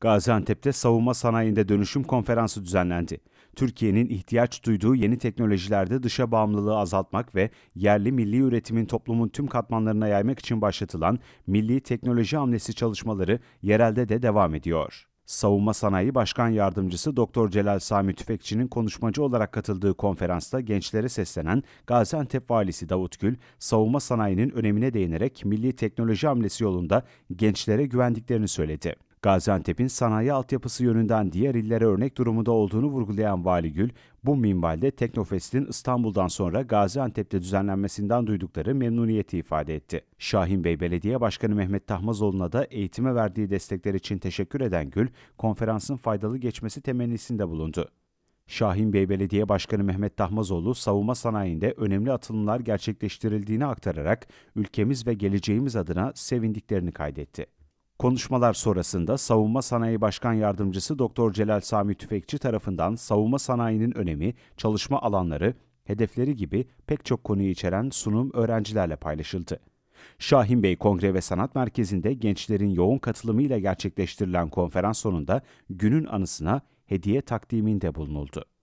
Gaziantep'te savunma sanayinde dönüşüm konferansı düzenlendi. Türkiye'nin ihtiyaç duyduğu yeni teknolojilerde dışa bağımlılığı azaltmak ve yerli milli üretimin toplumun tüm katmanlarına yaymak için başlatılan Milli Teknoloji Hamlesi çalışmaları yerelde de devam ediyor. Savunma Sanayi Başkan Yardımcısı Doktor Celal Sami Tüfekçi'nin konuşmacı olarak katıldığı konferansta gençlere seslenen Gaziantep Valisi Davut Gül, savunma sanayinin önemine değinerek milli teknoloji hamlesi yolunda gençlere güvendiklerini söyledi. Gaziantep'in sanayi altyapısı yönünden diğer illere örnek durumunda olduğunu vurgulayan Vali Gül, bu minvalde Teknofest'in İstanbul'dan sonra Gaziantep'te düzenlenmesinden duydukları memnuniyeti ifade etti. Şahin Bey Belediye Başkanı Mehmet Tahmazoğlu'na da eğitime verdiği destekler için teşekkür eden Gül, konferansın faydalı geçmesi temennisinde bulundu. Şahin Bey Belediye Başkanı Mehmet Tahmazoğlu savunma sanayinde önemli atılımlar gerçekleştirildiğini aktararak ülkemiz ve geleceğimiz adına sevindiklerini kaydetti. Konuşmalar sonrasında Savunma Sanayi Başkan Yardımcısı Doktor Celal Sami Tüfekçi tarafından savunma sanayinin önemi, çalışma alanları, hedefleri gibi pek çok konuyu içeren sunum öğrencilerle paylaşıldı. Şahin Bey Kongre ve Sanat Merkezi'nde gençlerin yoğun katılımıyla gerçekleştirilen konferans sonunda günün anısına hediye takdiminde bulunuldu.